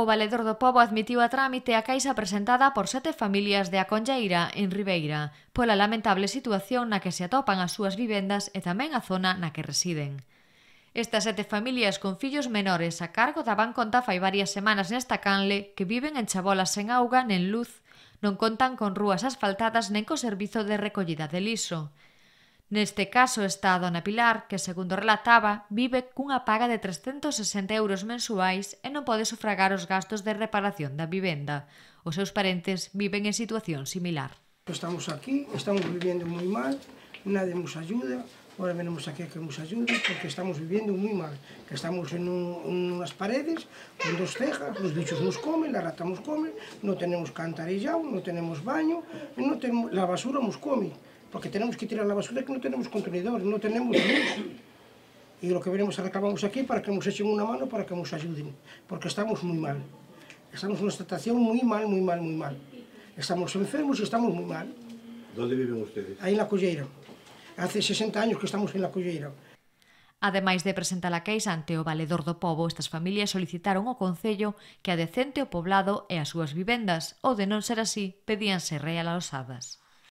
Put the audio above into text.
O Valedor do Pobo admitiu a trámite a caixa presentada por sete familias de A Conlleira, en Ribeira, pola lamentable situación na que se atopan as súas vivendas e tamén a zona na que residen. Estas sete familias con fillos menores a cargo daban conta fai varias semanas nesta canle que viven en chabolas sen auga nen luz, non contan con rúas asfaltadas nen co servizo de recollida de liso. Neste caso está a dona Pilar, que, segundo relataba, vive cunha paga de 360 euros mensuais e non pode sufragar os gastos de reparación da vivenda. Os seus parentes viven en situación similar. Pois estamos aquí, estamos vivendo moi mal, nadie nos ajuda, ora venimos aquí que nos ayude, porque estamos vivendo moi mal, que estamos en, un, unhas paredes, con dos cejas, os bichos nos comen, la rata nos come, non tenemos cantarillao, non tenemos baño, non tenemos, la basura nos come porque tenemos que tirar la basura que non tenemos contenedor, non tenemos luz. E lo que veremos a reclamamos aquí para que nos echen unha mano, para que nos ayuden, porque estamos moi mal. Estamos una situación moi mal, moi mal, moi mal. Estamos enfermos y estamos moi mal. ¿Dónde viven ustedes? Aí na Colleira. Hace 60 años que estamos en la Colleira. Ademais de presentar a queixa ante o valedor do povo, estas familias solicitaron ao Concello que adecente o poblado e as súas vivendas, ou de non ser así, pedíanse realosadas.